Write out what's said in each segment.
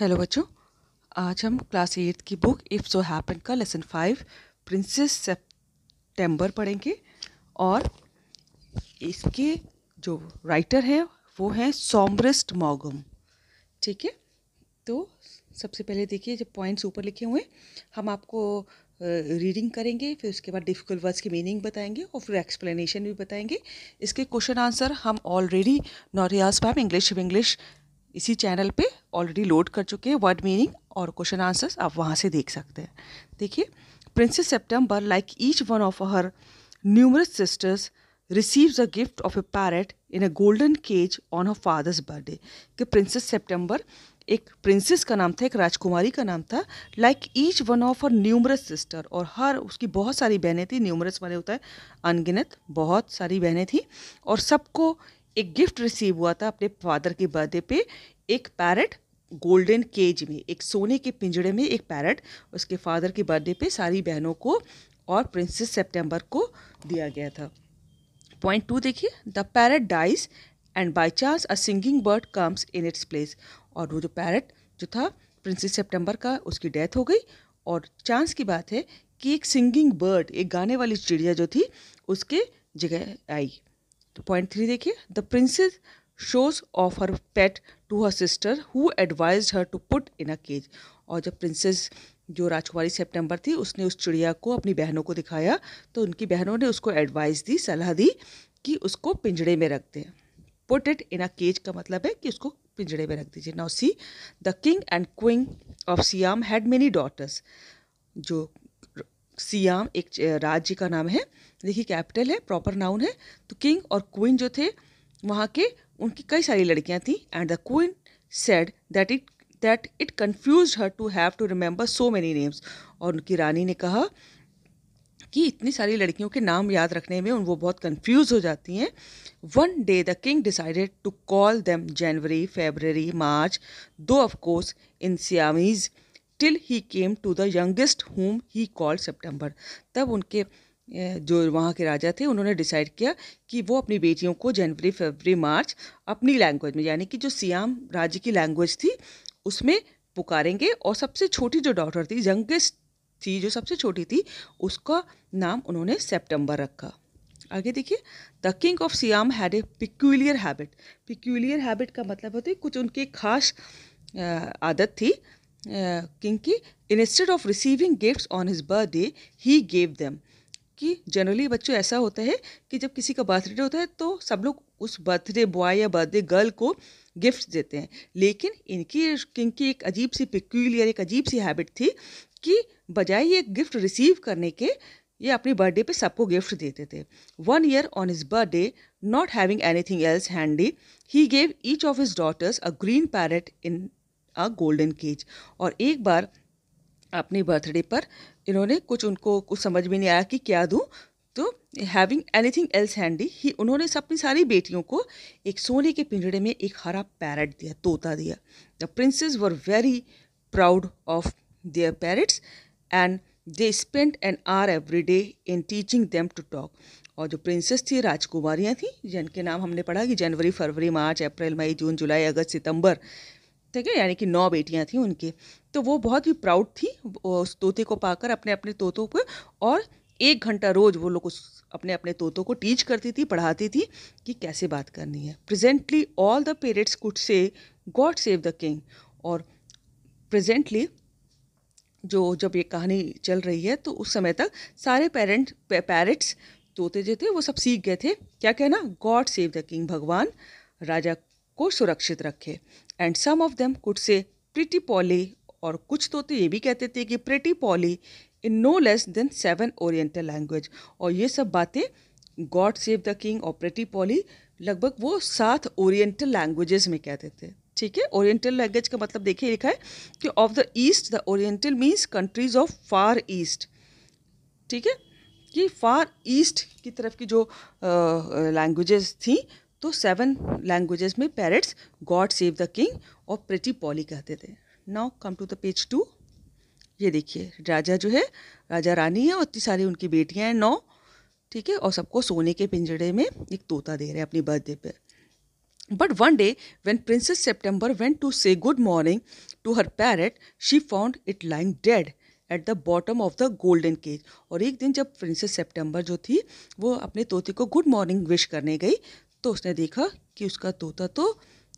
Hello बच्चों आज हम क्लास एट्थ की बुक इफ़ सो हैपन का लेसन फाइव प्रिंसेस सेप्टेम्बर पढ़ेंगे और इसके जो राइटर हैं वो हैं सॉम्ब्रेस्ट मॉगम ठीक है तो सबसे पहले देखिए जब पॉइंट्स ऊपर लिखे हुए हम आपको रीडिंग करेंगे फिर उसके बाद डिफ़िकल्ट वर्ड्स की मीनिंग बताएंगे और फिर एक्सप्लेनेशन भी बताएंगे इसके क्वेश्चन आंसर हम ऑलरेडी नॉरियाज मैम इंग्लिश इंग्लिश इसी चैनल पे ऑलरेडी लोड कर चुके हैं वर्ड मीनिंग और क्वेश्चन आंसर्स आप वहाँ से देख सकते हैं देखिए princess September like each one of her numerous sisters receives a gift of a parrot in a golden cage on her father's birthday कि प्रिंसेस सेप्टेम्बर एक प्रिंसेस का नाम था एक राजकुमारी का नाम था like each one of her numerous sister और हर उसकी बहुत सारी बहनें थी न्यूमरस वाले होता है अनगिनत बहुत सारी बहनें थी और सबको एक गिफ्ट रिसीव हुआ था अपने फादर के बर्थडे पे एक पैरट गोल्डन केज में एक सोने के पिंजड़े में एक पैरट उसके फादर के बर्थडे पे सारी बहनों को और प्रिंसेस सितंबर को दिया गया था पॉइंट टू देखिए the parrot dies and by chance a singing bird comes in its place और वो जो पैरट जो था प्रिंसेस सितंबर का उसकी डेथ हो गई और चांस की बात है कि एक सिंगिंग बर्ड एक गाने वाली चिड़िया जो थी उसके जगह आई तो पॉइंट थ्री देखिए the princess shows off her pet to her sister who advise her to put in a cage और जब प्रिंसेस जो राजकुमारी सेप्टेम्बर थी उसने उस चिड़िया को अपनी बहनों को दिखाया तो उनकी बहनों ने उसको एडवाइस दी सलाह दी कि उसको पिंजड़े में रख दें put it in a cage का मतलब है कि उसको पिंजड़े में रख दीजिए now see the king and queen of Siam had many daughters जो सियाम एक राज्य का नाम है देखिए कैपिटल है प्रॉपर नाउन है तो किंग और क्वीन जो थे वहाँ के उनकी कई सारी लड़कियाँ थीं and the queen said that it that it confuse her to have to remember so many names और उनकी रानी ने कहा कि इतनी सारी लड़कियों के नाम याद रखने में उन वो बहुत कंफ्यूज हो जाती हैं one day the king decided to call them January February March though of course in Siamese till he came to the youngest whom he call September तब उनके जो वहाँ के राजा थे उन्होंने डिसाइड किया कि वो अपनी बेटियों को जनवरी फरवरी मार्च अपनी लैंग्वेज में यानी कि जो सियाम राज्य की लैंग्वेज थी उसमें पुकारेंगे और सबसे छोटी जो डॉटर थी यंगेस्ट थी जो सबसे छोटी थी उसका नाम उन्होंने सेप्टेम्बर रखा आगे देखिए the king of Siam had a peculiar habit peculiar habit का मतलब होता है कुछ उनकी खास आदत थी क्योंकि instead of receiving gifts on his birthday he gave them कि जनरली बच्चों ऐसा होता है कि जब किसी का बर्थडे होता है तो सब लोग उस बर्थडे बॉय या बर्थडे गर्ल को गिफ्ट देते हैं लेकिन इनकी इनकी एक अजीब सी पिक्यूलियर एक अजीब सी हैबिट थी कि बजाय ये गिफ्ट रिसीव करने के ये अपने बर्थडे पे सबको गिफ्ट देते थे one year on his birthday not having anything else handy he gave each of his daughters a green parrot in a golden cage और एक बार अपने बर्थडे पर इन्होंने कुछ उनको कुछ समझ में नहीं आया कि क्या दूँ तो having anything else handy he उन्होंने अपनी सारी बेटियों को एक सोने के पिंजड़े में एक हरा पैरट दिया तोता दिया the princess were very proud of their parrots and they spend an hour every day in teaching them to talk और जो प्रिंसेस थी राजकुमारियाँ थीं जिनके नाम हमने पढ़ा कि जनवरी फरवरी मार्च अप्रैल मई जून जुलाई अगस्त सितंबर ठीक है यानी कि नौ बेटियां थी उनके तो वो बहुत ही प्राउड थी उस तोते को पाकर अपने अपने तोतों को और एक घंटा रोज वो लोग उस अपने अपने तोतों को टीच करती थी पढ़ाती थी कि कैसे बात करनी है presently all the parents could say God save the king और प्रेजेंटली जो जब ये कहानी चल रही है तो उस समय तक सारे पेरेंट पेरेंट्स तोते जो थे वो सब सीख गए थे क्या कहना गॉड सेव द किंग भगवान राजा को सुरक्षित रखे and some of them could say pretty Polly और कुछ तो, तो ये भी कहते थे कि pretty Polly in no less than seven oriental language और ये सब बातें गॉड सेव द किंग और प्रिटी पॉली लगभग वो सात ओरिएंटल लैंग्वेजेस में कहते थे ठीक है ओरिएंटल लैंग्वेज का मतलब देखिए लिखा है कि of the east the oriental means countries of far east ठीक है कि फार ईस्ट की तरफ की जो लैंग्वेजेस uh, थी तो सेवन लैंग्वेजेस में parrots God save the king और प्रिटी पॉली कहते थे now come to the page two ये देखिए राजा जो है राजा रानी है और इतनी सारी उनकी बेटियां हैं नौ ठीक है और सबको सोने के पिंजड़े में एक तोता दे रहे हैं अपनी बर्थडे पे but one day when princess September went to say good morning to her parrot she found it lying dead at the bottom of the golden cage और एक दिन जब प्रिंसेस सेप्टेम्बर जो थी वो अपने तोते को गुड मॉर्निंग विश करने गई तो उसने देखा कि उसका तोता तो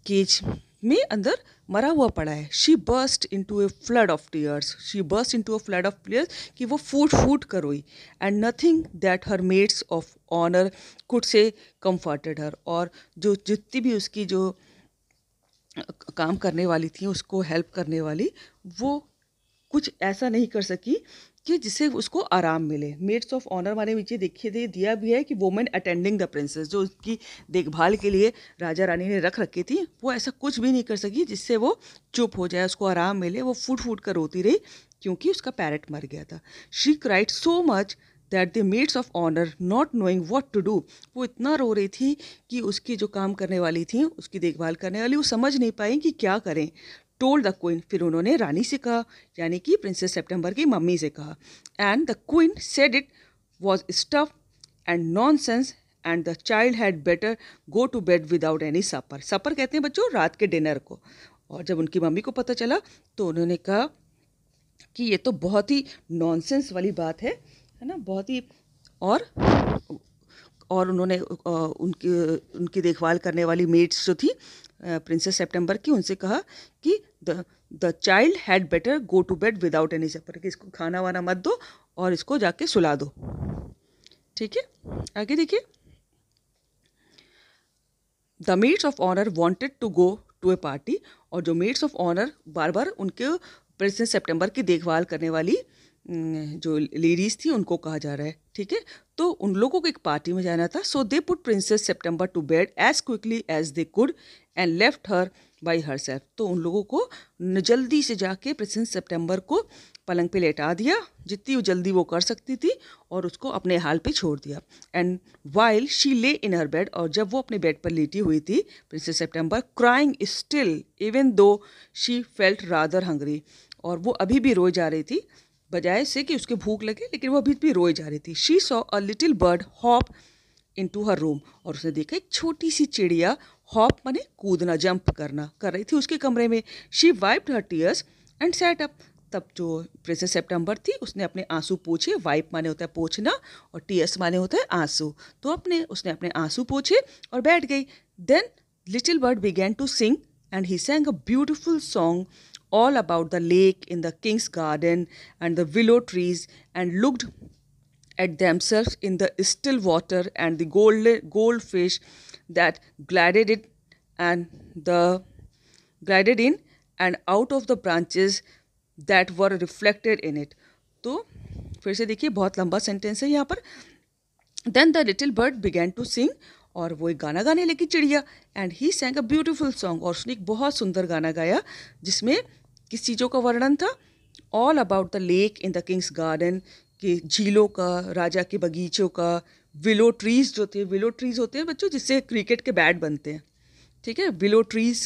केज में अंदर मरा हुआ पड़ा है she burst to a flood of tears she burst to a flood of tears कि वो फूट फूट कर रोई and nothing that her maids of honour could say comforted her और जो जितनी भी उसकी जो काम करने वाली थी उसको हेल्प करने वाली वो कुछ ऐसा नहीं कर सकी कि जिससे उसको आराम मिले मेड्स ऑफ ऑनर हमारे नीचे देखिए दे दिया भी है कि वोमेन अटेंडिंग द प्रिंसेस जो उसकी देखभाल के लिए राजा रानी ने रख रखी थी वो ऐसा कुछ भी नहीं कर सकी जिससे वो चुप हो जाए उसको आराम मिले वो फूट फूट कर रोती रही क्योंकि उसका पैरट मर गया था she cried so much that the maids of honour not knowing what to do वो इतना रो रही थी कि उसकी जो काम करने वाली थी उसकी देखभाल करने वाली वो समझ नहीं पाई कि क्या करें टोल्ड द क्वीन फिर उन्होंने रानी से कहा यानी कि प्रिंसेस सेप्टेम्बर की मम्मी से कहा and the queen said it was stuff and nonsense and the child had better go to bed without any supper supper कहते हैं बच्चों रात के डिनर को और जब उनकी मम्मी को पता चला तो उन्होंने कहा कि ये तो बहुत ही नॉनसेंस वाली बात है है ना बहुत ही और और उन्होंने उनकी उनकी देखभाल करने वाली मेड्स जो थी प्रिंसेस सेप्टेम्बर की उनसे कहा कि the the child had better go to bed without any supper कि इसको खाना वाना मत दो और इसको जाके सुला दो ठीक है आगे देखिए the maids of honour wanted to go to a party और जो मेड्स ऑफ ऑनर बार बार उनके प्रिंसेस सेप्टेम्बर की देखभाल करने वाली जो लेडीज़ थी उनको कहा जा रहा है ठीक है तो उन लोगों को एक पार्टी में जाना था so they put princess September to bed as quickly as they could and left her by herself तो उन लोगों को जल्दी से जाके प्रिंसेस सेप्टेम्बर को पलंग पे लेटा दिया जितनी वो जल्दी वो कर सकती थी और उसको अपने हाल पे छोड़ दिया एंड वाइल शी ले इन हर बेड और जब वो अपने बेड पर लेटी हुई थी princess September crying still even though she felt rather hungry और वो अभी भी रोए जा रही थी बजाय से कि उसके भूख लगे लेकिन वह अभी भी रोए जा रही थी she saw a little bird hop into her room और उसने देखा एक छोटी सी चिड़िया हॉप मैंने कूदना जंप करना कर रही थी उसके कमरे में she wiped her tears and sat up तब जो प्रिंसेस सेप्टेम्बर थी उसने अपने आंसू पोछे वाइप माने होता है पोछना और टीयर्स माने होता है आंसू तो अपने उसने अपने आंसू पोछे और बैठ गई then little bird began to sing and he sang a beautiful song all about the lake in the king's garden and the willow trees and looked at themselves in the still water and the gold, goldfish that glided it and the glided in and out of the branches that were reflected in it तो फिर से देखिए बहुत लंबा sentence है यहाँ पर then the little bird began to sing और वो एक गाना गाने लगी चिड़िया and he sang a beautiful song और उसने एक बहुत सुंदर गाना गाया जिसमें किस चीज़ों का वर्णन था all about the lake in the king's garden के झीलों का राजा के बगीचों का विलो ट्रीज़ जो थे विलो ट्रीज़ होते हैं बच्चों जिससे क्रिकेट के बैट बनते हैं ठीक है विलो ट्रीज़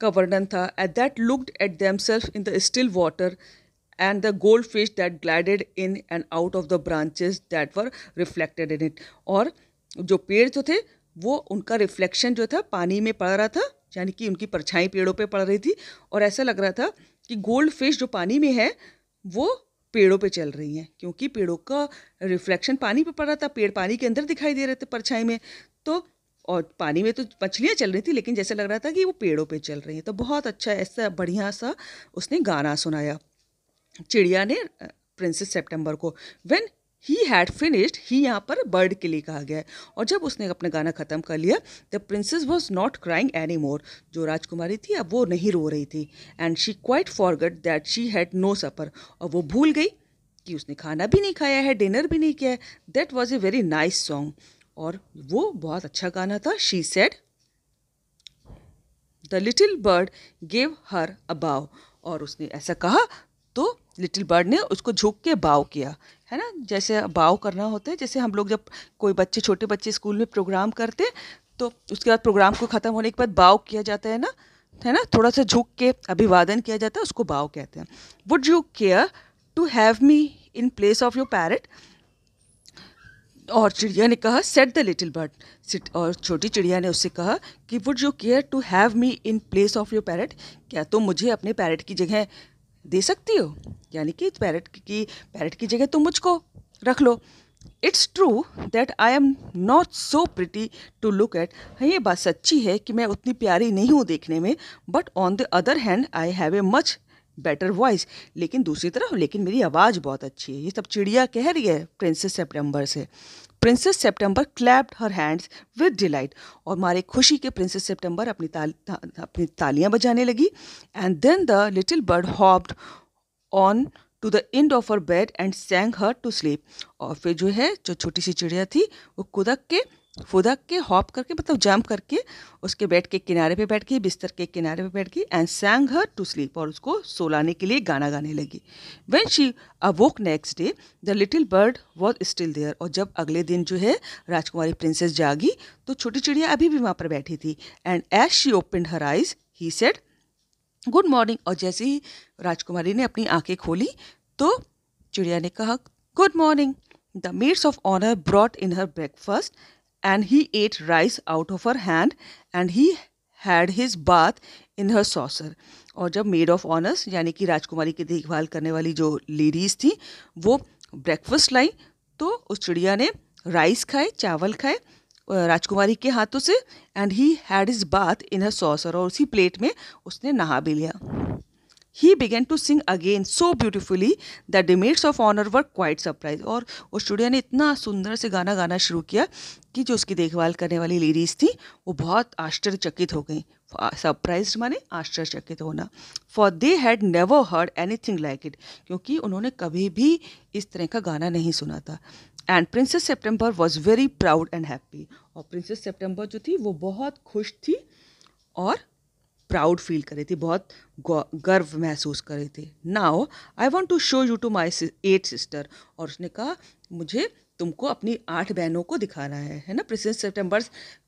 का वर्णन था at that looked at them self in the still water and the goldfish that glided in and out of the branches that were reflected in it और जो पेड़ जो थे वो उनका रिफ्लेक्शन जो था पानी में पड़ रहा था यानी कि उनकी परछाई पेड़ों पे पड़ रही थी और ऐसा लग रहा था कि गोल्ड फिश जो पानी में है वो पेड़ों पे चल रही हैं क्योंकि पेड़ों का रिफ्लेक्शन पानी पे पड़ रहा था पेड़ पानी के अंदर दिखाई दे रहे थे परछाई में तो और पानी में तो मछलियाँ चल रही थी लेकिन जैसे लग रहा था कि वो पेड़ों पे चल रही हैं तो बहुत अच्छा ऐसा बढ़िया सा उसने गाना सुनाया चिड़िया ने प्रिंसेस सेप्टेम्बर को when he had finished he यहाँ पर बर्ड के लिए कहा गया है और जब उसने अपना गाना ख़त्म कर लिया the princess was not crying any more जो राजकुमारी थी अब वो नहीं रो रही थी and she quite forgot that she had no supper और वो भूल गई कि उसने खाना भी नहीं खाया है डिनर भी नहीं किया है that was a very nice song और वो बहुत अच्छा गाना था she said the little bird gave her a bow और उसने ऐसा कहा तो लिटिल बर्ड ने उसको झुक के बाव किया है ना जैसे बाव करना होता है जैसे हम लोग जब कोई बच्चे छोटे बच्चे स्कूल में प्रोग्राम करते तो उसके बाद प्रोग्राम को ख़त्म होने के बाद बाव किया जाता है ना है ना थोड़ा सा झुक के अभिवादन किया जाता है उसको बाव कहते हैं would you care to have me in place of your parrot और चिड़िया ने कहा said the little bird sit और छोटी चिड़िया ने उससे कहा कि would you care to have me in place of your parrot क्या तुम तो मुझे अपने पैरट की जगह दे सकती हो यानी कि पैरट की पैरट की जगह तुम मुझको रख लो it's true that I am not so pretty to look at ये बात सच्ची है कि मैं उतनी प्यारी नहीं हूँ देखने में but on the other hand I have a much better voice लेकिन दूसरी तरफ लेकिन मेरी आवाज़ बहुत अच्छी है ये सब चिड़िया कह रही है प्रिंसेस सेप्टेम्बर से princess September clapped her hands with delight और मारे खुशी के प्रिंसेस सेप्टेम्बर अपनी ताल, ता, अपनी तालियां बजाने लगी and then the little bird hopped on to the end of her bed and sang her to sleep और फिर जो है जो छोटी सी चिड़िया थी वो कुदक के फुदक के हॉप करके मतलब जंप करके उसके बेड के किनारे पे बैठ गई बिस्तर के किनारे पे बैठ गई and sang her to sleep और उसको सोलाने के लिए गाना गाने लगी when she awoke next day the little bird was still there और जब अगले दिन जो है राजकुमारी प्रिंसेस जागी तो छोटी चिड़िया अभी भी वहाँ पर बैठी थी and as she open her eyes he said good morning और जैसे ही राजकुमारी ने अपनी आंखें खोली तो चिड़िया ने कहा good morning the maids of honour brought in her breakfast and he ate rice out of her hand and he had his bath in her saucer और जब मेड ऑफ ऑनर्स यानी कि राजकुमारी की देखभाल करने वाली जो लेडीज़ थी वो ब्रेकफास्ट लाई तो उस चिड़िया ने राइस खाए चावल खाए राजकुमारी के हाथों से and he had his bath in her saucer और उसी प्लेट में उसने नहा भी लिया he began to sing again so beautifully the dames of honour were quite surprise और उस स्टूडियो ने इतना सुंदर से गाना गाना शुरू किया कि जो उसकी देखभाल करने वाली लेडीज़ थी वो बहुत आश्चर्यचकित हो गई सरप्राइज माने आश्चर्यचकित होना for they had never heard anything like it क्योंकि उन्होंने कभी भी इस तरह का गाना नहीं सुना था and princess September was very proud and happy और प्रिंसेस सेप्टेम्बर जो थी वो बहुत खुश थी और प्राउड फील कर रही थी बहुत गर्व महसूस कर रही थी now I want to show you to my eight sister और उसने कहा मुझे तुमको अपनी आठ बहनों को दिखाना है है ना प्रिंसेस सेप्टेम्बर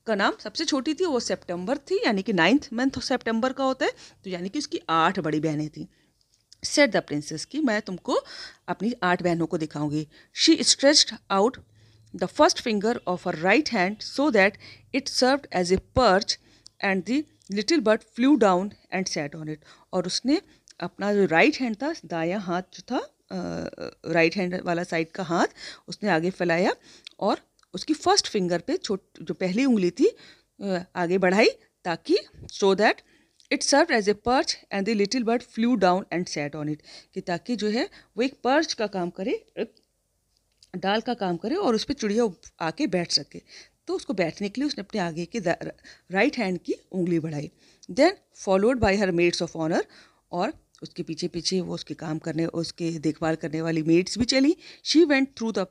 का नाम सबसे छोटी थी वो सेप्टेम्बर थी यानी कि नाइन्थ मंथ सेप्टेम्बर का होता है तो यानी कि उसकी आठ बड़ी बहनें थीं सेट द प्रिंसेस की मैं तुमको अपनी आठ बहनों को दिखाऊंगी she stretch out the first finger of her right hand so that it serve as a perch and the little bird flew down and sat on it और उसने अपना जो राइट हैंड था दाया हाथ जो था राइट हैंड वाला साइड का हाथ उसने आगे फैलाया और उसकी फर्स्ट फिंगर पे छोट जो पहली उंगली थी आगे बढ़ाई ताकि so that it serve as a perch and the little bird flew down and sat on it कि ताकि जो है वो एक पर्च का काम करे डाल का काम करे और उस पर चिड़िया आके बैठ सके तो उसको बैठने के लिए उसने अपने आगे की राइट हैंड की उंगली बढ़ाई then followed by her maids of honour और उसके पीछे पीछे वो उसके काम करने उसके देखभाल करने वाली मेड्स भी चली she went through the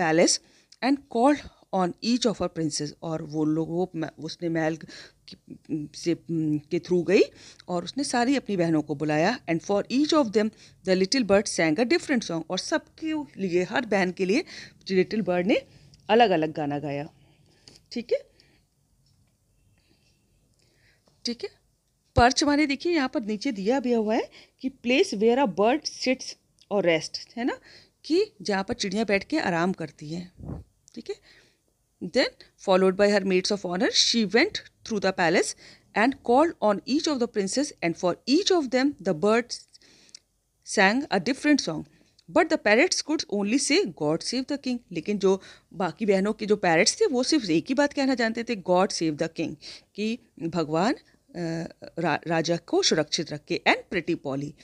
palace and called on each of her princesses और वो लोग वो उसने महल से के थ्रू गई और उसने सारी अपनी बहनों को बुलाया and for each of them the little bird sang a different song और सबके लिए हर बहन के लिए लिटिल बर्ड ने अलग अलग गाना गाया ठीक है ठीक है पर्च वाले देखिए यहाँ पर नीचे दिया भी हुआ है कि place where a bird sits और रेस्ट है ना कि जहाँ पर चिड़िया बैठ के आराम करती है ठीक है then followed by her maids of honour she went through the palace and called on each of the princesses and for each of them the birds sang a different song but the parrots could only say God save the king लेकिन जो बाकी बहनों के जो parrots थे वो सिर्फ एक ही बात कहना जानते थे गॉड सेव द किंग कि भगवान रा, राजा को सुरक्षित रखे एंड प्रिटी पॉली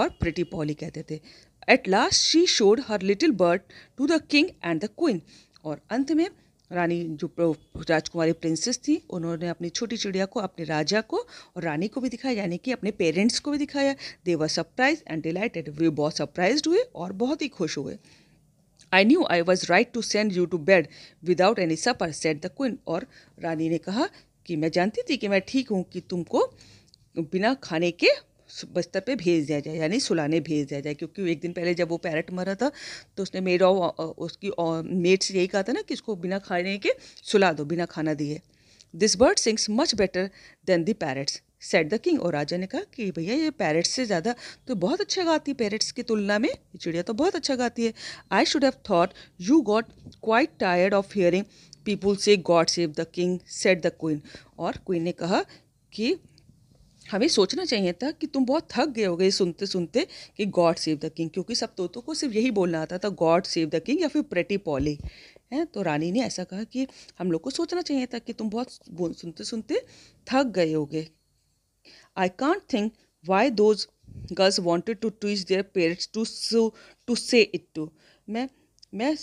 और प्रिटी पॉली कहते थे at last she showed her little bird to the king and the queen और अंत में रानी जो राजकुमारी प्रिंसेस थी उन्होंने अपनी छोटी चिड़िया को अपने राजा को और रानी को भी दिखाया यानी कि अपने पेरेंट्स को भी दिखाया they were surprised and delighted वे बहुत सरप्राइज हुए और बहुत ही खुश हुए I knew I was right to send you to bed without any supper said the queen और रानी ने कहा कि मैं जानती थी कि मैं ठीक हूँ कि तुमको बिना खाने के बस्तर पे भेज दिया जाए यानी सुलाने भेज दिया जाए क्योंकि एक दिन पहले जब वो पैरट मरा था तो उसने मेड उसकी मेड से यही कहा था ना कि इसको बिना खाने के सुला दो बिना खाना दिए this bird sings much better than the parrots said the king और राजा ने कहा कि भैया ये पैरट्स से ज़्यादा तो बहुत अच्छा गाती है पैरट्स की तुलना में ये चिड़िया तो बहुत अच्छा गाती है I should have thought you got quite tired of hearing people say God save the king said the queen और क्वीन ने कहा कि हमें सोचना चाहिए था कि तुम बहुत थक गए होगे सुनते सुनते कि गॉड सेव द किंग क्योंकि सब तोतों को सिर्फ यही बोलना आता था गॉड सेव द किंग या फिर प्रेटी पॉली है तो रानी ने ऐसा कहा कि हम लोग को सोचना चाहिए था कि तुम बहुत सुनते सुनते थक गए होगे I can't think why those girls wanted to teach their parents to so to say it too मैं मैं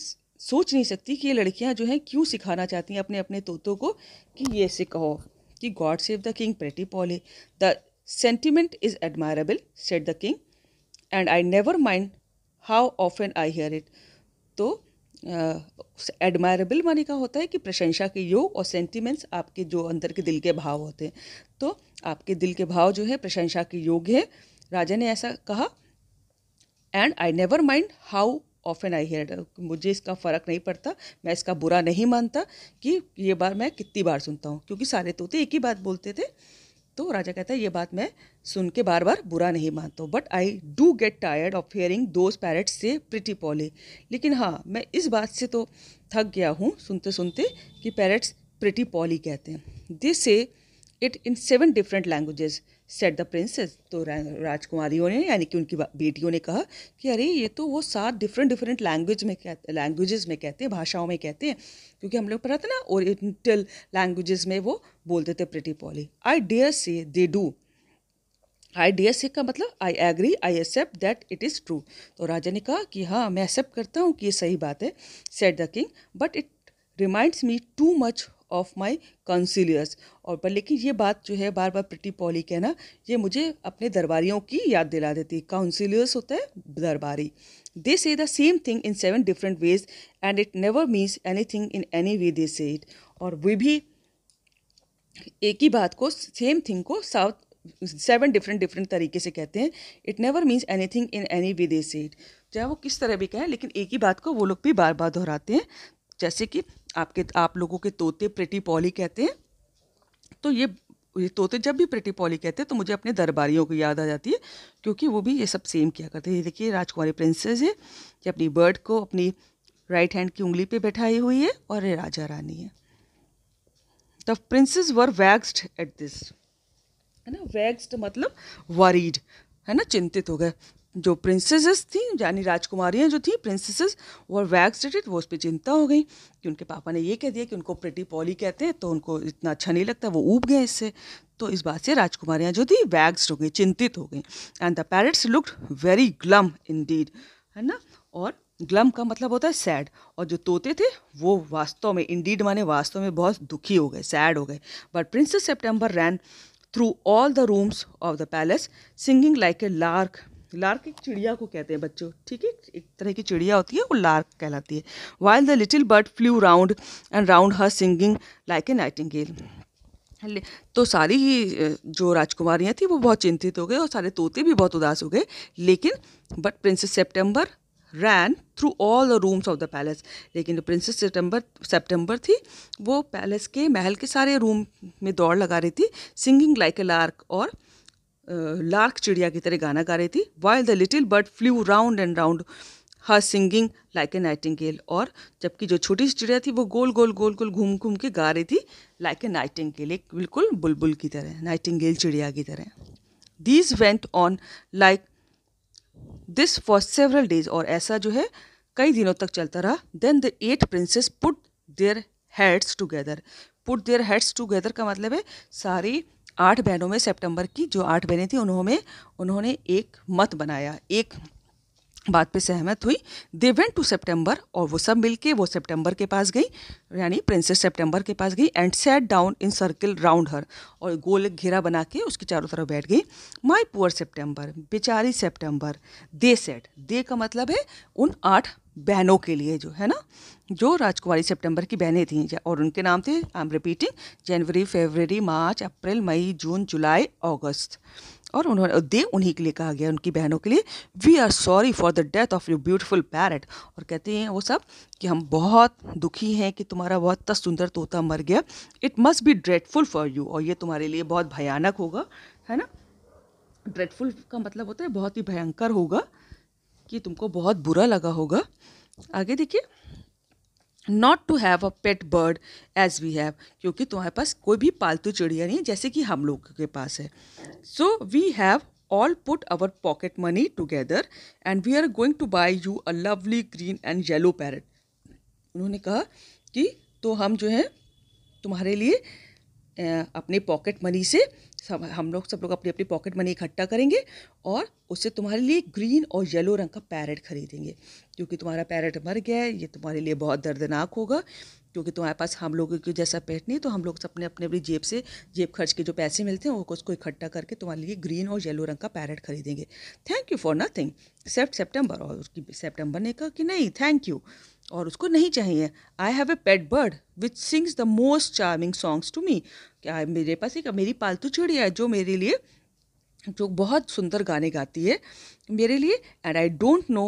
सोच नहीं सकती कि ये लड़कियां जो हैं क्यों सिखाना चाहती हैं अपने अपने तोतों को कि ये से कहो कि God save the king, pretty Polly. The sentiment is admirable, said the king, and I never mind how often I hear it. तो एडमायरेबल माने का होता है कि प्रशंसा के योग और सेंटिमेंट्स आपके जो अंदर के दिल के भाव होते हैं तो आपके दिल के भाव जो है प्रशंसा के योग है राजा ने ऐसा कहा and I never mind how often I hear मुझे इसका फ़र्क नहीं पड़ता मैं इसका बुरा नहीं मानता कि ये बार मैं कितनी बार सुनता हूँ क्योंकि सारे तोते एक ही बात बोलते थे तो राजा कहता है ये बात मैं सुन के बार बार बुरा नहीं मानता हूँ but I do get tired of hearing those parrots say pretty Polly लेकिन हाँ मैं इस बात से तो थक गया हूँ सुनते सुनते कि पैरट्स प्रिटी पॉली कहते हैं this say it in seven different languages said the princesses तो राजकुमारियों ने यानी कि उनकी बेटियों ने कहा कि अरे ये तो वो सात डिफरेंट डिफरेंट लैंग्वेज में कहते लैंग्वेजेस में कहते हैं भाषाओं में कहते हैं क्योंकि हम लोग पढ़ा था ना ओरिएंटल लैंग्वेजेस में वो बोलते थे pretty poly I dare say they do I D S का मतलब I agree I accept that it is true तो राजा ने कहा कि हाँ मैं एक्सेप्ट करता हूँ कि ये सही बात है said the king but it reminds me too much of my councillors और पर लेकिन ये बात जो है बार बार प्रिटी पॉली कहना ये मुझे अपने दरबारियों की याद दिला देती है काउंसिलियर्स होता है दरबारी they say the same thing in seven different ways and it never means anything in any way they say it और वे भी एक ही बात को सेम थिंग को साउथ सेवन डिफरेंट डिफरेंट तरीके से कहते हैं it never means anything in any way they say it चाहे वो किस तरह भी कहें लेकिन एक ही बात को वो लोग भी बार बार दोहराते हैं जैसे कि आपके आप लोगों के तोते प्रेटी पॉली कहते हैं तो ये ये तोते जब भी प्रेटी पॉली कहते हैं तो मुझे अपने दरबारियों को याद आ जाती है क्योंकि वो भी ये सब सेम किया करते हैं देखिए राजकुमारी प्रिंसेस है ये अपनी बर्ड को अपनी राइट हैंड की उंगली पे बैठाई हुई है और ये राजा रानी है the princess were vexed at this है ना वैक्सड मतलब वरीड है ना चिंतित हो गए जो प्रिंसेसेस थी यानी राजकुमारियाँ जो थी प्रिंसेसेस वो वैक्स डेटेड वो उस पर चिंता हो गई कि उनके पापा ने ये कह दिया कि उनको प्रिटी पॉली कहते हैं तो उनको इतना अच्छा नहीं लगता वो ऊब गए इससे तो इस बात से राजकुमारियाँ जो थी वैक्सड हो गई चिंतित हो गई and the parrots looked very glum in है ना और ग्लम का मतलब होता है सैड और जो तोते थे वो वास्तव में इंडीड माने वास्तव में बहुत दुखी हो गए सैड हो गए but princess September ran through all the rooms of the palace singing like a lark lark एक चिड़िया को कहते हैं बच्चों ठीक है एक तरह की चिड़िया होती है वो लार्क कहलाती है while the little bird flew round and round her singing like a nightingale तो सारी ही जो राजकुमारियाँ थी वो बहुत चिंतित हो गए और सारे तोते भी बहुत उदास हो गए लेकिन but princess September ran through all the rooms of the palace लेकिन जो प्रिंसेस सेप्टेम्बर सेप्टेम्बर थी वो पैलेस के महल के सारे रूम में दौड़ लगा रही थी सिंगिंग लाइक ए लार्क और लार्क चिड़िया की तरह गाना गा रही थी while the little bird flew round and round her singing like a nightingale और जबकि जो छोटी सी चिड़िया थी वो गोल गोल गोल गोल घूम घूम के गा रही थी लाइक ए नाइटिंगेल एक बिल्कुल बुलबुल की तरह नाइटिंगेल चिड़िया की तरह these went on like this for several days और ऐसा जो है कई दिनों तक चलता रहा then the eight princesses put their heads together put their heads together का मतलब है सारी आठ बहनों में सितंबर की जो आठ बहनें थी उन्होंने उन्होंने एक मत बनाया एक बात पे सहमत हुई दे वेंट टू सेप्टेम्बर और वो सब मिलके वो सेप्टेम्बर के पास गई यानी प्रिंसेस सेप्टेम्बर के पास गई and sat down in circle round her और गोल घेरा बना के उसके चारों तरफ बैठ गई माई पुअर सेप्टेम्बर बेचारी सेप्टेम्बर दे सेट दे का मतलब है उन आठ बहनों के लिए जो है ना जो राजकुमारी सितंबर की बहनें थीं और उनके नाम थे आई एम रिपीटिंग जनवरी फरवरी मार्च अप्रैल मई जून जुलाई अगस्त और उन्होंने दे उन्हीं के लिए कहा गया उनकी बहनों के लिए we are sorry for the death of you beautiful parrot और कहते हैं वो सब कि हम बहुत दुखी हैं कि तुम्हारा बहुत सुंदर तोता मर गया it must be dreadful for you और ये तुम्हारे लिए बहुत भयानक होगा है ना ड्रेडफुल का मतलब होता है बहुत ही भयंकर होगा कि तुमको बहुत बुरा लगा होगा आगे देखिए not to have a pet bird as we have क्योंकि तुम्हारे पास कोई भी पालतू चिड़िया नहीं जैसे कि हम लोग के पास है so we have all put our pocket money together and we are going to buy you a lovely green and yellow parrot उन्होंने कहा कि तो हम जो है तुम्हारे लिए अपने पॉकेट मनी से सब हम लोग सब लोग अपनी अपनी पॉकेट मनी इकट्ठा करेंगे और उससे तुम्हारे लिए ग्रीन और येलो रंग का पैरट खरीदेंगे क्योंकि तुम्हारा पैरट मर गया है ये तुम्हारे लिए बहुत दर्दनाक होगा क्योंकि तुम्हारे पास हम लोगों के जैसा पेट नहीं तो हम लोग अपने अपने अपनी जेब से जेब खर्च के जो पैसे मिलते हैं वो उसको इकट्ठा करके तुम्हारे लिए ग्रीन और येलो रंग का पैरट खरीदेंगे thank you for nothing said September और उसकी सेप्टेम्बर ने कहा कि नहीं थैंक यू और उसको नहीं चाहिए I have a pet bird which sings the most charming songs to me क्या मेरे पास एक मेरी पालतू चिड़िया है जो मेरे लिए जो बहुत सुंदर गाने गाती है मेरे लिए and I don't know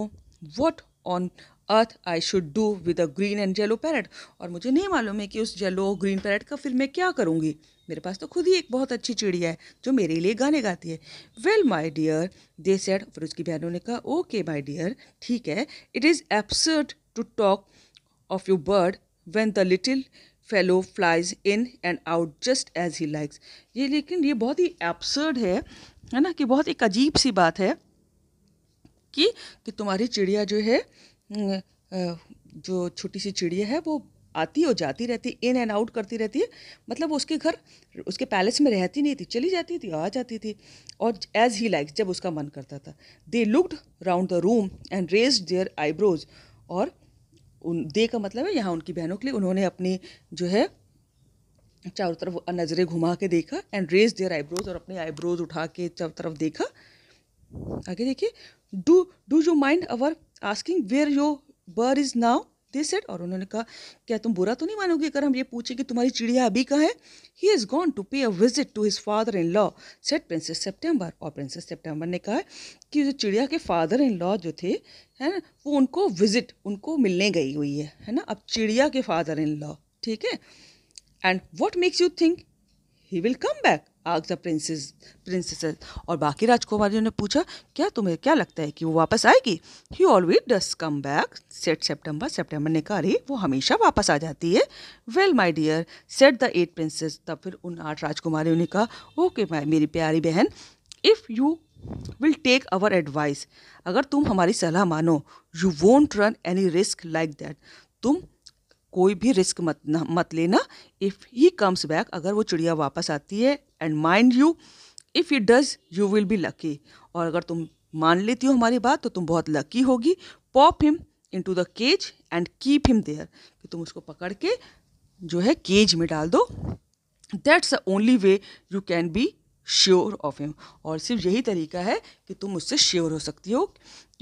what on earth I should do with a green and yellow parrot और मुझे नहीं मालूम है कि उस येलो ग्रीन पैरट का फिर मैं क्या करूँगी मेरे पास तो खुद ही एक बहुत अच्छी चिड़िया है जो मेरे लिए गाने गाती है well my dear they said फिर उसकी बहनों ने कहा ओके माई डियर ठीक है it is absurd to talk of your bird when the little fellow flies in and out just as he likes ये लेकिन ये बहुत ही एब्सर्ड है है ना कि बहुत एक अजीब सी बात है कि कि तुम्हारी चिड़िया जो है जो छोटी सी चिड़िया है वो आती और जाती रहती इन एंड आउट करती रहती है मतलब उसके घर उसके पैलेस में रहती नहीं थी चली जाती थी आ जाती थी और एज ही लाइक्स जब उसका मन करता था they looked round the room and raised their eyebrows और उन दे का मतलब है यहाँ उनकी बहनों के लिए उन्होंने अपनी जो है चारों तरफ नज़रें घुमा के देखा एंड रेज देयर आईब्रोज और अपने आईब्रोज उठा के चारों तरफ देखा आगे देखिए do do you mind our asking where your bird is now said और उन्होंने कहा क्या तुम बुरा तो नहीं मानोगे अगर हम ये पूछें कि तुम्हारी चिड़िया अभी कहाँ है he is gone to pay a visit to his father in law said princess September और प्रिंसेस सेप्टेम्बर ने कहा कि जो चिड़िया के फादर इन लॉ जो थे है ना वो उनको विजिट उनको मिलने गई हुई है है ना अब चिड़िया के फादर इन लॉ ठीक है and what makes you think he will come back आग द प्रिंसेस प्रिंसेस और बाकी राजकुमारियों ने पूछा क्या तुम्हें क्या लगता है कि वो वापस आएगी he always does come back said September September ने कहा रही वो हमेशा वापस आ जाती है well my dear said the eight princesses तब फिर उन आठ राजकुमारियों ने कहा ओके okay, मेरी प्यारी बहन if you will take our advice अगर तुम हमारी सलाह मानो you won't run any risk like that तुम कोई भी रिस्क मत न, मत लेना इफ़ ही कम्स बैक अगर वो चिड़िया वापस आती है and mind you if he does you will be lucky और अगर तुम मान लेती हो हमारी बात तो तुम बहुत लकी होगी pop him into the cage and keep him there कि तुम उसको पकड़ के जो है केज में डाल दो that's the only way you can be sure of him और सिर्फ यही तरीका है कि तुम उससे श्योर हो सकती हो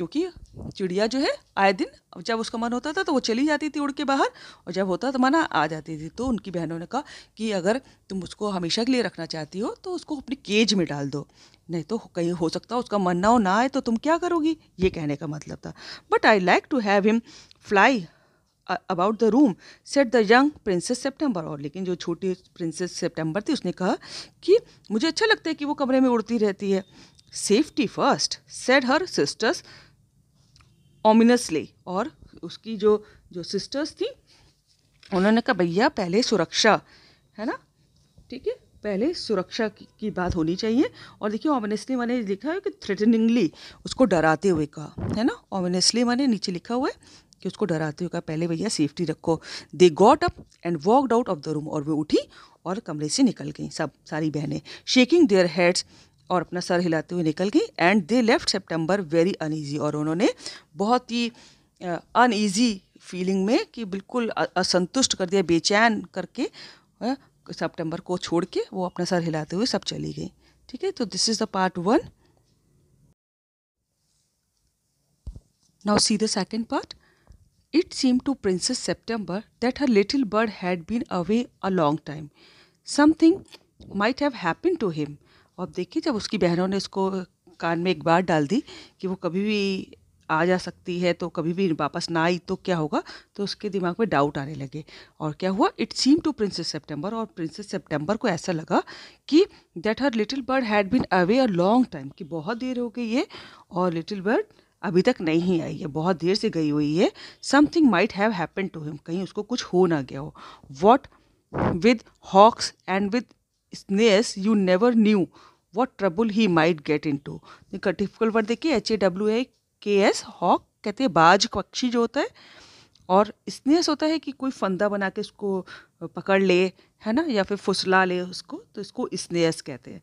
क्योंकि चिड़िया जो है आए दिन जब उसका मन होता था तो वो चली जाती थी उड़ के बाहर और जब होता तो मना आ जाती थी तो उनकी बहनों ने कहा कि अगर तुम उसको हमेशा के लिए रखना चाहती हो तो उसको अपने केज में डाल दो नहीं तो कहीं हो सकता उसका मन ना हो ना आए तो तुम क्या करोगी ये कहने का मतलब था but I like to have him fly about the room said the young princess September और लेकिन जो छोटी प्रिंसेस सेप्टेम्बर थी उसने कहा कि मुझे अच्छा लगता है कि वो कमरे में उड़ती रहती है safety first said her sisters ominously और उसकी जो जो सिस्टर्स थी उन्होंने कहा भैया पहले सुरक्षा है ना ठीक है पहले सुरक्षा की, की बात होनी चाहिए और देखिए ओमिनसली मैंने लिखा है कि थ्रेटनिंगली उसको डराते हुए कहा है ना ओमिनसली मैंने नीचे लिखा हुआ है कि उसको डराते हुए कहा पहले भैया सेफ्टी रखो they got up and walked out of the room और वे उठी और कमरे से निकल गई सब सारी बहनें शेकिंग देयर हेड्स और अपना सर हिलाते हुए निकल गई and they left September very uneasy और उन्होंने बहुत ही अनईजी फीलिंग में कि बिल्कुल असंतुष्ट कर दिया बेचैन करके सितंबर को छोड़ के वो अपना सर हिलाते हुए सब चली गई ठीक है तो this is the part one now see the second part it seem to princess September that her little bird had been away a long time something might have happen to him और अब देखिए जब उसकी बहनों ने इसको कान में एक बार डाल दी कि वो कभी भी आ जा सकती है तो कभी भी वापस ना आई तो क्या होगा तो उसके दिमाग में डाउट आने लगे और क्या हुआ it seem to princess September और प्रिंसेस सेप्टेम्बर को ऐसा लगा कि that her little bird had been away a long time कि बहुत देर हो गई है और लिटिल बर्ड अभी तक नहीं आई है बहुत देर से गई हुई है something might have happen to him कहीं उसको कुछ हो ना गया हो what with hawks and with snares you never knew what trouble he might get into इनका वर्ड देखिए H A W A K S hoc कहते हैं बाज पक्षी जो होता है और स्नेस होता है कि कोई फंदा बना के उसको पकड़ ले है ना या फिर फुसला ले उसको तो इसको स्नेस कहते हैं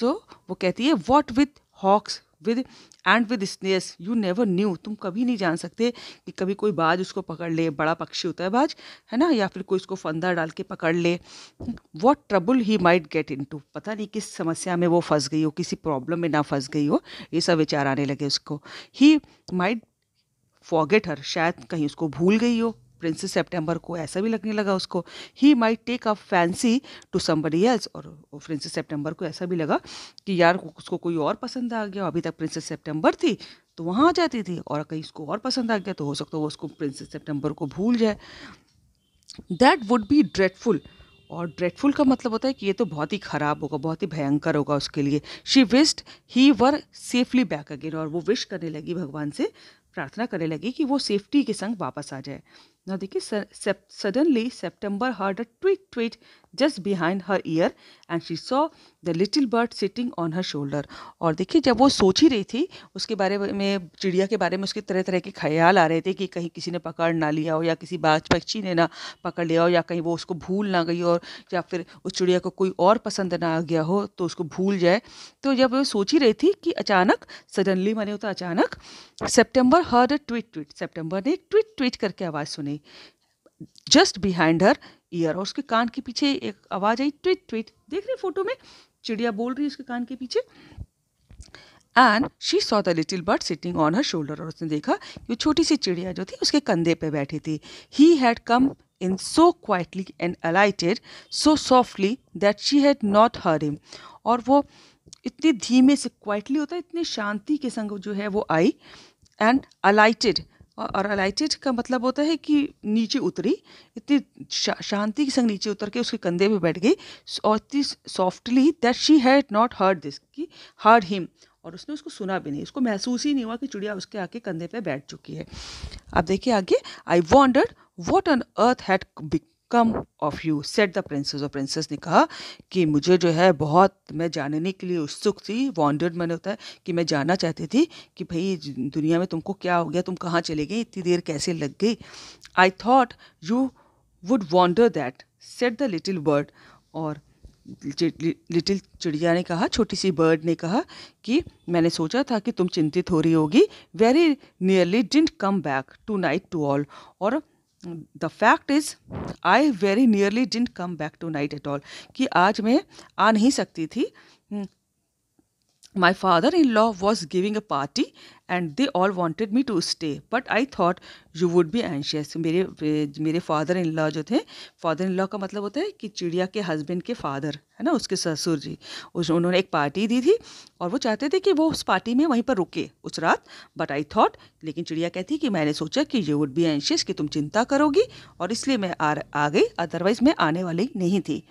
सो so, वो कहती है what with hawks with and with snares you never knew तुम कभी नहीं जान सकते कि कभी कोई बाज उसको पकड़ ले बड़ा पक्षी होता है बाज है ना या फिर कोई उसको फंदा डाल के पकड़ ले what trouble he might get into पता नहीं किस समस्या में वो फंस गई हो किसी प्रॉब्लम में ना फंस गई हो ये सब विचार आने लगे उसको ही माइट फॉगेट हर शायद कहीं उसको भूल गई हो प्रिंसेस सेप्टेम्बर को ऐसा भी लगने लगा उसको he may take a fancy to somebody else और प्रिंसेस सेप्टेम्बर को ऐसा भी लगा कि यार उसको कोई और पसंद आ गया अभी तक प्रिंसेस सेप्टेम्बर थी तो वहाँ आ जाती थी और कहीं उसको और पसंद आ गया तो हो सकता है वो उसको प्रिंसेस सेप्टेम्बर को भूल जाए दैट वुड बी ड्रेडफुल और ड्रेडफुल का मतलब होता है कि ये तो बहुत ही ख़राब होगा बहुत ही भयंकर होगा उसके लिए she wished he were safely back again और वो विश करने लगी भगवान से प्रार्थना करने लगी कि वो सेफ्टी के संग वापस आ जाए ना देखिए suddenly September heard a tweet tweet just behind her ear and she saw the little bird sitting on her shoulder और देखिए जब वो सोच ही रही थी उसके बारे में चिड़िया के बारे में उसके तरह तरह के ख्याल आ रहे थे कि कहीं किसी ने पकड़ ना लिया हो या किसी बाज पक्षी ने ना पकड़ लिया हो या कहीं वो उसको भूल ना गई और या फिर उस चिड़िया को कोई और पसंद ना आ गया हो तो उसको भूल जाए तो जब वो सोच ही रही थी कि अचानक सडनली मैंने होता अचानक September heard a tweet tweet September ने एक ट्वीट ट्वीट करके आवाज़ सुनी आई जस्ट बिहाइंड हर ईयर और उसके कान के पीछे एक आवाज़ आई ट्विट ट्विट देख रही फोटो में चिड़िया बोल रही है उसके कान के पीछे and she saw the little bird sitting on her shoulder और उसने देखा कि छोटी सी चिड़िया जो थी उसके कंधे पर बैठी थी he had come in so quietly and alighted so softly that she had not heard him और वो इतने धीमे से क्वाइटली होता है इतने शांति के संग जो है वो आई एंड अलाइटेड और अलाइटेड का मतलब होता है कि नीचे उतरी इतनी शा, शांति के संग नीचे उतर के उसके कंधे पे बैठ गई और इतनी softly that she had not heard this कि हर्ड हिम और उसने उसको सुना भी नहीं उसको महसूस ही नहीं हुआ कि चिड़िया उसके आके कंधे पे बैठ चुकी है अब देखिए आगे I wondered what on earth had come of you said the princess और प्रिंसेस ने कहा कि मुझे जो है बहुत मैं जानने के लिए उत्सुक थी वॉन्डेड मैंने होता है कि मैं जानना चाहती थी कि भाई दुनिया में तुमको क्या हो गया तुम कहाँ चले गई इतनी देर कैसे लग गई I thought you would wonder that said the little bird और लिटिल चिड़िया ने कहा छोटी सी बर्ड ने कहा कि मैंने सोचा था कि तुम चिंतित हो रही होगी very nearly didn't come back tonight to all और the fact is I very nearly didn't come back tonight at all कि आज मैं आ नहीं सकती थी हम्म, my father in law was giving a party and they all wanted me to stay but I thought you would be anxious मेरे मेरे father in law जो थे फादर इन लॉ का मतलब होता है कि चिड़िया के हस्बैंड के फादर है ना उसके ससुर जी उस उन्होंने एक पार्टी दी थी और वो चाहते थे कि वो उस पार्टी में वहीं पर रुके उस रात बट आई थॉट लेकिन चिड़िया कहती कि मैंने सोचा कि यू वुड बी एंशियस कि तुम चिंता करोगी और इसलिए मैं आ, आ गई अदरवाइज़ मैं आने वाली नहीं थी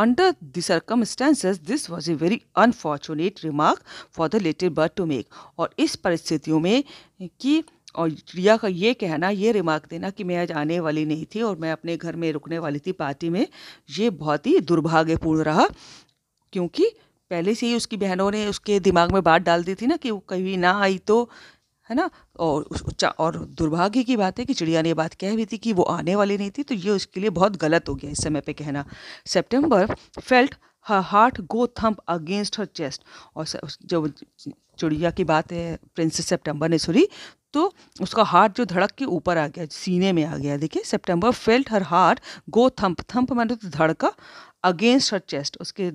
Under the circumstances, this was a very unfortunate remark for the little bird to make. और इस परिस्थितियों में कि और रिया का ये कहना ये रिमार्क देना कि मैं आज आने वाली नहीं थी और मैं अपने घर में रुकने वाली थी पार्टी में ये बहुत ही दुर्भाग्यपूर्ण रहा क्योंकि पहले से ही उसकी बहनों ने उसके दिमाग में बात डाल दी थी ना कि वो कभी ना आई तो है ना और और दुर्भाग्य की बात है कि चिड़िया ने बात कह भी थी कि वो आने वाली नहीं थी तो ये उसके लिए बहुत गलत हो गया इस समय पे कहना September felt her heart go thump against her chest और जब चिड़िया की बात है प्रिंसेस सेप्टेम्बर ने सुनी तो उसका हार्ट जो धड़क के ऊपर आ गया सीने में आ गया देखिए September felt her heart go thump thump मैंने तो धड़का अगेंस्ट हर चेस्ट उसके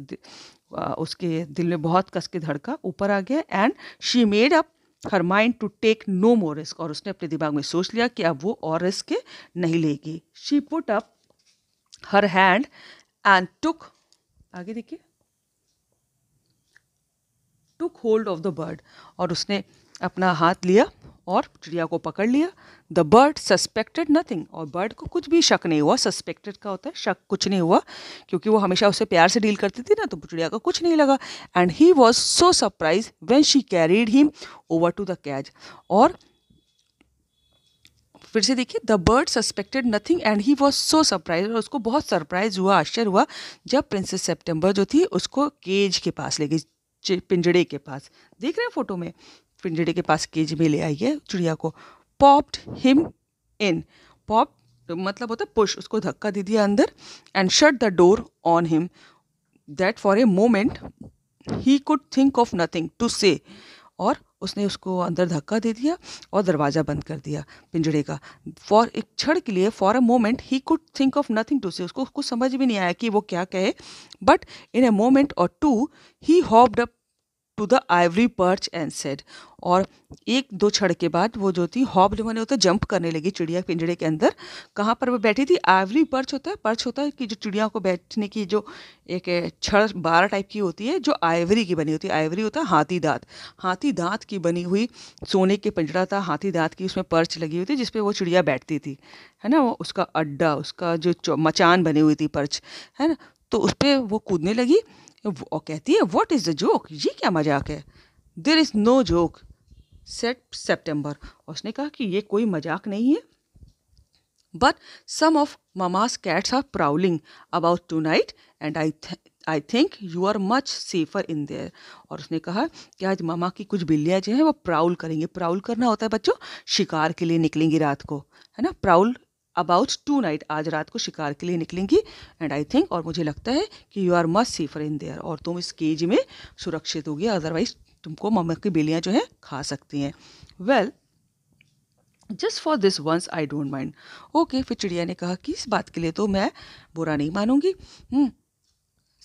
उसके दिल में बहुत कस के धड़का ऊपर आ गया and she made up her mind to take no more risk और उसने अपने दिमाग में सोच लिया कि अब वो और रिस्क नहीं लेगी she put up her hand and took आगे देखिए took hold of the bird और उसने अपना हाथ लिया और चिड़िया को पकड़ लिया द बर्ड सस्पेक्टेड नथिंग और बर्ड को कुछ भी शक नहीं हुआ सस्पेक्टेड का होता है शक कुछ नहीं हुआ क्योंकि वो हमेशा उससे प्यार से डील करती थी ना तो चिड़िया का कुछ नहीं लगा and he was so surprised when she carried him over to the cage और फिर से देखिए the bird suspected nothing and he was so surprised और उसको बहुत सरप्राइज हुआ आश्चर्य हुआ जब प्रिंसेस सेप्टेम्बर जो थी उसको केज के पास ले गई पिंजड़े के पास देख रहे हैं फोटो में पिंजड़े के पास केज में ले आई है चिड़िया को पॉप्ड हिम इन पॉप मतलब होता है पुश उसको धक्का दे दिया अंदर and shut the door on him that for a moment he could think of nothing to say और उसने उसको अंदर धक्का दे दिया और दरवाज़ा बंद कर दिया पिंजड़े का फॉर एक क्षण के लिए for a moment he could think of nothing to say उसको कुछ समझ भी नहीं आया कि वो क्या कहे but in a moment or two he hopped up to the ivory perch and said और एक दो छड़ के बाद वो जो थी हॉब जो मैंने होता जंप करने लगी चिड़िया पिंजड़े के अंदर कहाँ पर वो बैठी थी आइवरी पर्च होता है पर्च होता है कि जो चिड़िया को बैठने की जो एक छड़ बारह टाइप की होती है जो आइवरी की बनी होती है आइवरी होता है हाथी दांत हाथी दांत की बनी हुई सोने के पिंजड़ा था हाथी दांत की उसमें पर्च लगी हुई थी जिसपे वो चिड़िया बैठती थी है ना वो उसका अड्डा उसका जो मचान बनी हुई थी पर्च है ना तो उस पर वो कूदने लगी और कहती है वॉट इज़ द जोक ये क्या मजाक है there is no joke said September उसने कहा कि ये कोई मजाक नहीं है but some of mama's cats are prowling about tonight and I I think you are much safer in there और उसने कहा कि आज मामा की कुछ बिल्लियाँ जो हैं वो प्राउल करेंगे प्राउल करना होता है बच्चों शिकार के लिए निकलेंगी रात को है ना प्राउल अबाउट टू नाइट आज रात को शिकार के लिए निकलेंगी एंड आई थिंक और मुझे लगता है कि you are much safer in there और तुम इस केज में सुरक्षित होगी अदरवाइज तुमको मम्मी की बेलियाँ जो हैं खा सकती हैं well just for this once I don't mind okay फिर चिड़िया ने कहा कि इस बात के लिए तो मैं बुरा नहीं मानूंगी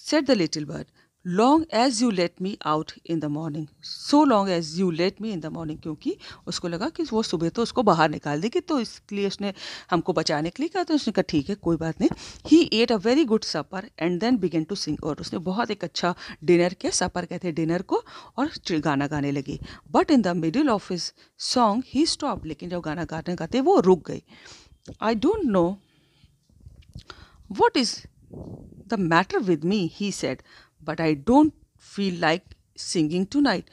said the little bird long as you let me out in the morning so long as you let me in the morning क्योंकि उसको लगा कि वो सुबह तो उसको बाहर निकाल देगी तो इसलिए उसने हमको बचाने के लिए कहा तो उसने कहा ठीक है कोई बात नहीं he ate a very good supper and then began to sing और उसने बहुत एक अच्छा डिनर किया सपर कहते हैं डिनर को और गाना गाने लगी but in the middle of his song he stopped लेकिन जब गाना गाने गाते वो रुक गई I don't know what is the matter with me he said but I don't feel like singing tonight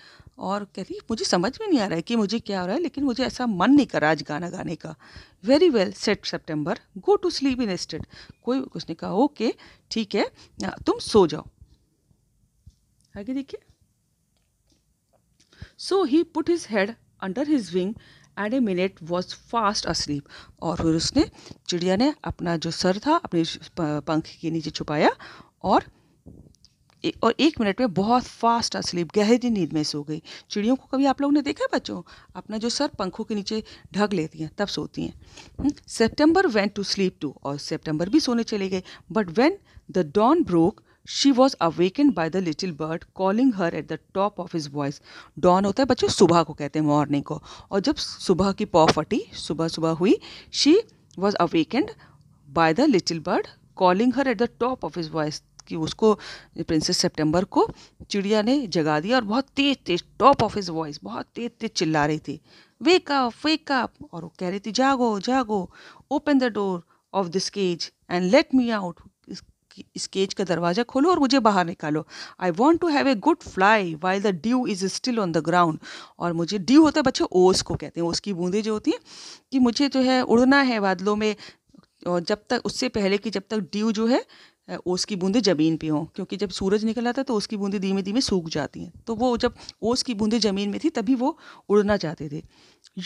और कह रही मुझे समझ में नहीं आ रहा है कि मुझे क्या हो रहा है लेकिन मुझे ऐसा मन नहीं कर रहा आज गाना गाने का very well said September go to sleep instead कोई उसने कहा ओके ठीक है तुम सो जाओ आगे देखिए so he put his head under his wing and a minute was fast asleep और फिर उसने चिड़िया ने अपना जो सर था अपने पंख के नीचे छुपाया और और एक मिनट में बहुत फास्ट स्लीप गहरी नींद में सो गई चिड़ियों को कभी आप लोग ने देखा है बच्चों अपना जो सर पंखों के नीचे ढक लेती हैं तब सोती हैं September went to sleep too और सेप्टेम्बर भी सोने चले गए but when the dawn broke she was awaken by the little bird calling her at the top of his voice dawn होता है बच्चों सुबह को कहते हैं मॉर्निंग को और जब सुबह की पॉ फटी सुबह सुबह हुई she was awakened by the little bird calling her at the top of his voice कि उसको प्रिंसेस सितंबर को चिड़िया ने जगा दिया और बहुत तेज़ तेज टॉप ऑफ हिज वॉइस बहुत तेज़ तेज चिल्ला रही थी वेक अप वेक अप और वो कह रही थी जागो जागो open the door of this cage and let me out इस केज का दरवाज़ा खोलो और मुझे बाहर निकालो I want to have a good fly while the dew is still on the ground और मुझे ड्यू होता है बच्चे ओस को कहते हैं ओस की बूंदें जो होती हैं कि मुझे जो है उड़ना है बादलों में और जब तक उससे पहले कि जब तक ड्यू जो है ओस की बूंदें ज़मीन पे हों क्योंकि जब सूरज निकला था तो ओस की बूंदें धीमे धीमे सूख जाती हैं तो वो जब ओस की बूंदें ज़मीन में थी तभी वो उड़ना चाहते थे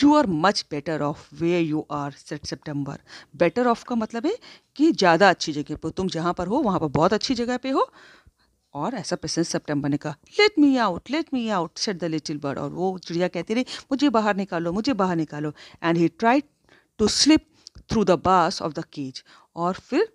you are much better off where you are said September better off का मतलब है कि ज़्यादा अच्छी जगह पर तुम जहाँ पर हो वहाँ पर बहुत अच्छी जगह पर हो और ऐसा प्रेसेंस सेप्टेम्बर ने कहा let me out let me out said the little bird और वो चिड़िया कहती रही मुझे बाहर निकालो मुझे बाहर निकालो and he tried to slip through the bars of the cage और फिर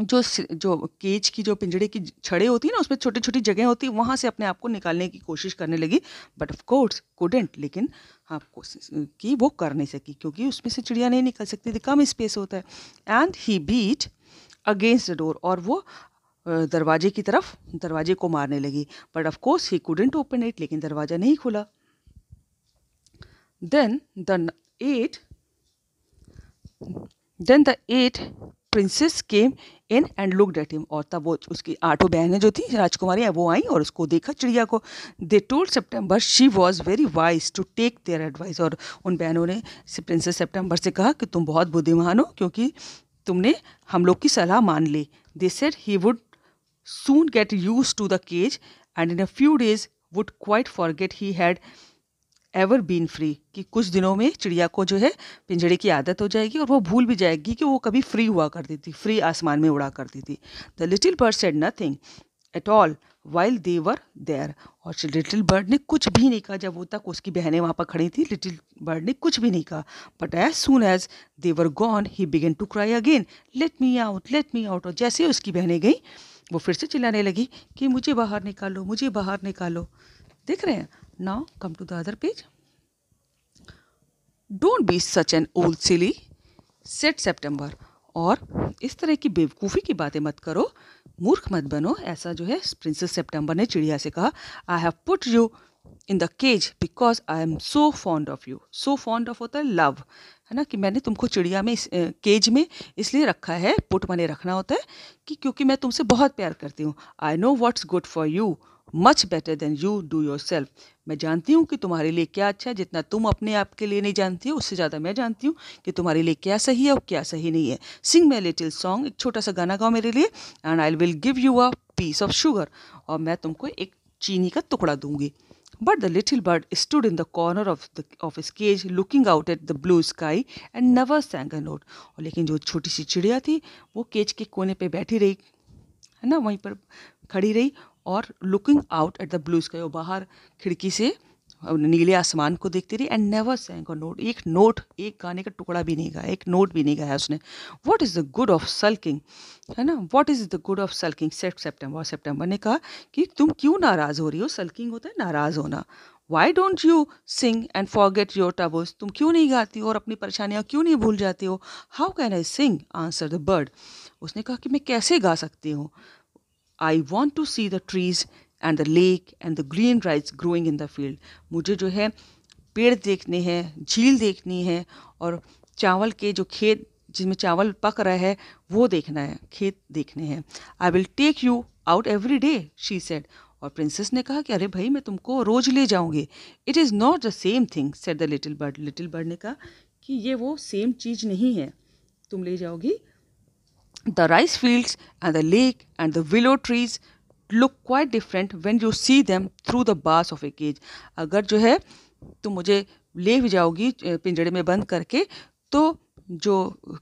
जो जो केज की जो पिंजड़े की छड़े होती है ना उसमें छोटी छोटी जगह होती है वहाँ से अपने आप को निकालने की कोशिश करने लगी बट ऑफ कोर्स कुडेंट लेकिन हाँ कोशिश की वो कर नहीं सकी क्योंकि उसमें से चिड़िया नहीं निकल सकती थी कम स्पेस होता है and he beat against the door और वो दरवाजे की तरफ दरवाजे को मारने लगी but of course he couldn't open it लेकिन दरवाज़ा नहीं खुला then the eight then the eight princess came in and looked at him और तब वो उसकी आठों बहनें जो थी राजकुमारी वो आई और उसको देखा चिड़िया को they told September she was very wise to take their advice और उन बहनों ने प्रिंसेस सेप्टेम्बर से कहा कि तुम बहुत बुद्धिमान हो क्योंकि तुमने हम लोग की सलाह मान ली they said he would get used to the cage and in a few days would quite forget he had ever been free कि कुछ दिनों में चिड़िया को जो है पिंजड़े की आदत हो जाएगी और वो भूल भी जाएगी कि वो कभी फ्री हुआ करती थी फ्री आसमान में उड़ा करती थी the little bird said nothing at all while they were there और लिटिल बर्ड ने कुछ भी नहीं कहा जब वो तक उसकी बहनें वहाँ पर खड़ी थी लिटिल बर्ड ने कुछ भी नहीं कहा but as soon as they were gone he began to cry again let me out let me out और जैसे उसकी बहनें गई वो फिर से चिल्लाने लगी कि मुझे बाहर निकालो मुझे बाहर निकालो देख रहे हैं now come to the other page don't be such an old silly said September और इस तरह की बेवकूफ़ी की बातें मत करो मूर्ख मत बनो ऐसा जो है प्रिंसेस सेप्टेम्बर ने चिड़िया से कहा I have put you in the cage because I am so fond of you so fond of होता है लव है ना कि मैंने तुमको चिड़िया में इस केज में इसलिए रखा है पुट मैंने रखना होता है कि क्योंकि मैं तुमसे बहुत प्यार करती हूँ I know what's good for you much better than you do yourself मैं जानती हूँ कि तुम्हारे लिए क्या अच्छा है जितना तुम अपने आप के लिए नहीं जानती हो उससे ज़्यादा मैं जानती हूँ कि तुम्हारे लिए क्या सही है और क्या सही नहीं है सिंग मै लिटिल सॉन्ग एक छोटा सा गाना गाओ मेरे लिए and I will give you a piece of sugar और मैं तुमको एक चीनी का टुकड़ा दूंगी but the little bird stood in the corner of the of his cage looking out at the blue sky and never sang a और लेकिन जो छोटी सी चिड़िया थी वो केज के कोने पे बैठी रही है ना वहीं पर खड़ी रही और looking out at the blue sky वो बाहर खिड़की से नीले आसमान को देखती रही एंड नेवर सैंग और नोट एक नोट एक गाने का टुकड़ा भी नहीं गाया एक नोट भी नहीं गाया उसने what is the good of sulking है ना what is the good of sulking said September September ने कहा कि तुम क्यों नाराज़ हो रही हो सल्किंग होता है नाराज़ होना why don't you sing and forget your troubles तुम क्यों नहीं गाती हो और अपनी परेशानियाँ क्यों नहीं भूल जाती हो how can I sing answered the bird उसने कहा कि मैं कैसे गा सकती हूँ I want to see the trees and the lake and the green rice growing in the field मुझे जो है पेड़ देखने हैं झील देखनी है और चावल के जो खेत जिसमें चावल पक रहा है वो देखना है खेत देखने हैं I will take you out every day she said और प्रिंसेस ने कहा कि अरे भाई मैं तुमको रोज ले जाऊंगी it is not the same thing said the little bird little bird ने कहा कि ये वो सेम चीज़ नहीं है तुम ले जाओगी the rice fields and the lake and the willow trees look quite different when you see them through the bars of a cage agar jo hai tu mujhe le भी जाओगी पिंजड़े में बंद करके तो जो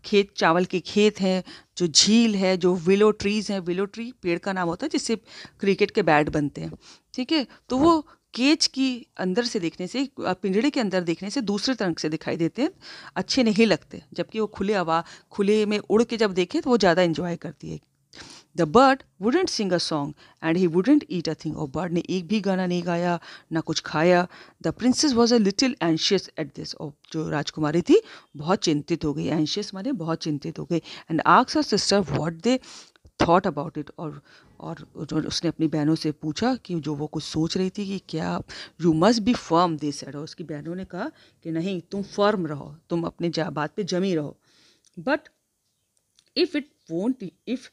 खेत चावल के खेत हैं जो झील है जो विलो ट्रीज़ हैं विलो ट्री पेड़ का नाम होता है जिससे क्रिकेट के बैट बनते हैं ठीक है तो वो केच की अंदर से देखने से पिंजड़े के अंदर देखने से दूसरे तरंग से दिखाई देते हैं अच्छे नहीं लगते जबकि वो खुले हवा खुले में उड़ के जब देखे तो वो ज़्यादा इंजॉय करती है the bird wouldn't sing a song and he wouldn't eat a thing और बर्ड ने एक भी गाना नहीं गाया ना कुछ खाया the princess was a little anxious at this और जो राजकुमारी थी बहुत चिंतित हो गई एंशियस माने बहुत चिंतित हो गई एंड आक्स sister what they thought about it और और उसने अपनी बहनों से पूछा कि जो वो कुछ सोच रही थी कि क्या you must be firm they said और उसकी बहनों ने कहा कि नहीं तुम फर्म रहो तुम अपने बात पर जमी रहो but if it won't if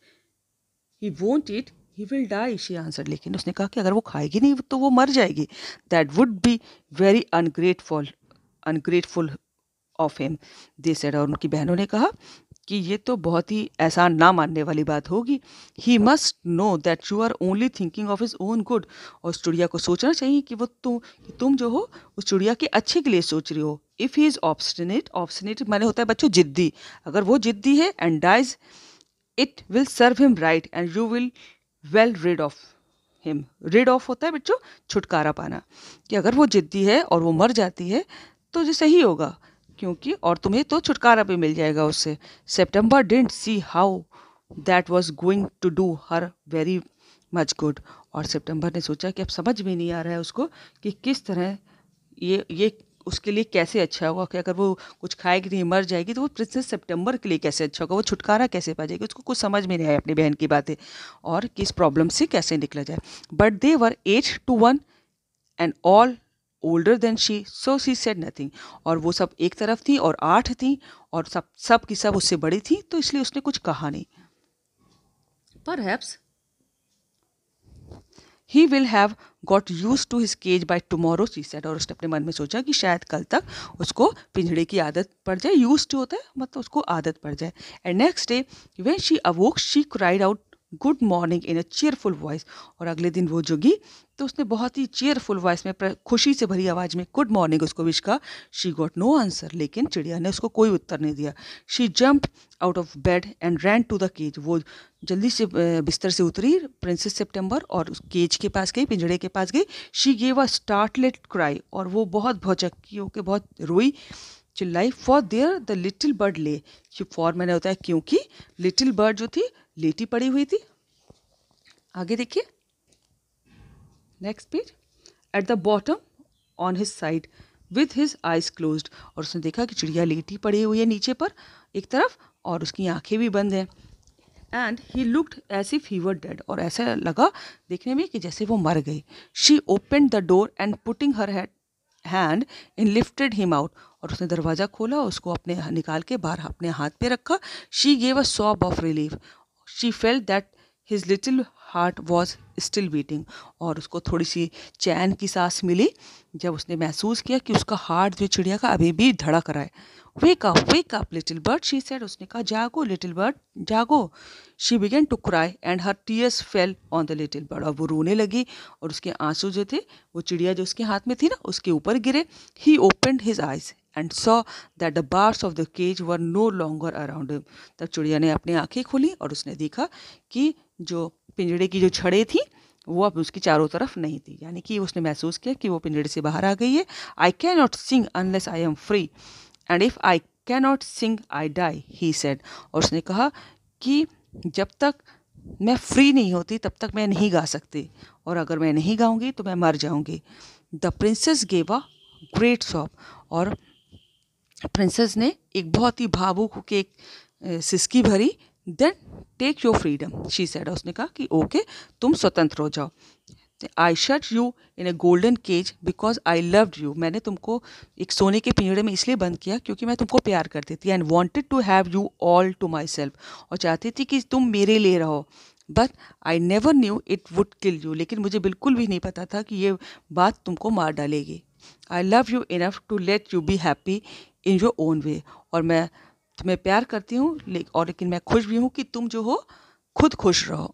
he won't eat he will die she answer लेकिन उसने कहा कि अगर वो खाएगी नहीं तो वो मर जाएगी that would be very ungrateful ungrateful of him they said और उनकी बहनों ने कहा कि ये तो बहुत ही एहसान ना मानने वाली बात होगी he must know that you are only thinking of his own good और उस चिड़िया को सोचना चाहिए कि वो तुम कि तुम जो हो उस चिड़िया के अच्छे के लिए सोच रही हो इफ़ ही इज़ ऑप्शनेट ऑप्शनेट मैंने होता है बच्चों जिद्दी अगर वो जिद्दी है and dies it will serve him right and you will well rid of him rid of होता है बच्चों छुटकारा पाना कि अगर वो जिद्दी है और वो मर जाती है तो ये सही होगा क्योंकि और तुम्हें तो छुटकारा भी मिल जाएगा उससे September didn't see how that was going to do her very much good और सितंबर ने सोचा कि अब समझ में नहीं आ रहा है उसको कि किस तरह ये ये उसके लिए कैसे अच्छा होगा कि अगर वो कुछ खाएगी नहीं मर जाएगी तो वो प्रिंसेस सितंबर के लिए कैसे अच्छा होगा वो छुटकारा कैसे पा जाएगी उसको कुछ समझ में नहीं आया अपनी बहन की बातें और किस प्रॉब्लम से कैसे निकला जाए but they were eight to one and all older than she so she said nothing और वो सब एक तरफ थी और आठ थी और सब सब की सब उससे बड़ी थी तो इसलिए उसने कुछ कहा नहीं पर perhaps he will have got used to his cage by tomorrow she said और उसने अपने मन में सोचा कि शायद कल तक उसको पिंजड़े की आदत पड़ जाए यूज टू होता है मतलब उसको आदत पड़ जाए and next day when she awoke she cried out good morning in a cheerful voice और अगले दिन वो जोगी तो उसने बहुत ही चेयरफुल वॉइस में खुशी से भरी आवाज़ में गुड मॉर्निंग उसको विश का शी गॉट नो आंसर लेकिन चिड़िया ने उसको कोई उत्तर नहीं दिया she jump out of bed and ran to the cage वो जल्दी से बिस्तर से उतरी प्रिंसेस सेप्टेम्बर और उस केज के पास गई पिंजड़े के पास गई she gave a startled cry और वो बहुत भौचक्की होकर बहुत रोई चिल्लाई for there the little bird lay for मैंने होता है क्योंकि लिटिल बर्ड जो थी लेटी पड़ी हुई थी आगे देखिए next page at the bottom on his side with his eyes close और उसने देखा कि चिड़िया लेटी पड़ी हुई है नीचे पर एक तरफ और उसकी आंखें भी बंद हैं and he looked as if he were dead और ऐसा लगा देखने में कि जैसे वो मर गई she open the door and putting her head hand in lifted him out और उसने दरवाज़ा खोला उसको अपने निकाल के बाहर अपने हाथ पे रखा she gave a sob of relief she felt that his little heart was still beating और उसको थोड़ी सी चैन की सांस मिली जब उसने महसूस किया कि उसका हार्ट जो चिड़िया का अभी भी धड़क रहा है wake up wake up little bird she said उसने कहा जागो लिटिल बर्ड जागो she began to cry and her tears fell on the little bird और वो रोने लगी और उसके आंसू जो थे वो चिड़िया जो उसके हाथ में थी ना उसके ऊपर गिरे he open his eyes and saw that the bars of the cage were no longer around him तब चिड़िया ने अपनी आंखें खोली और उसने देखा कि जो पिंजड़े की जो छड़े थी वो अब उसकी चारों तरफ नहीं थी यानी कि उसने महसूस किया कि वो पिंजड़े से बाहर आ गई है I can not sing unless I am free and if I can not sing I die he said और उसने कहा कि जब तक मैं फ्री नहीं होती तब तक मैं नहीं गा सकती और अगर मैं नहीं गाऊंगी तो मैं मर जाऊंगी the princess gave a great sob और प्रिंसेस ने एक बहुत ही भावुक के एक सिस्की भरी then take your freedom she said उसने कहा कि ओके तुम स्वतंत्र हो जाओ I shut you in a golden cage because I loved you मैंने तुमको एक सोने के पिंजड़े में इसलिए बंद किया क्योंकि मैं तुमको प्यार करती थी and wanted to have you all to myself और चाहती थी कि तुम मेरे लिए रहो but I never knew it would kill you लेकिन मुझे बिल्कुल भी नहीं पता था कि ये बात तुमको मार डालेगी I love you enough to let you be happy in your own way और मैं तुम्हें प्यार करती हूँ ले, और लेकिन मैं खुश भी हूँ कि तुम जो हो खुद खुश रहो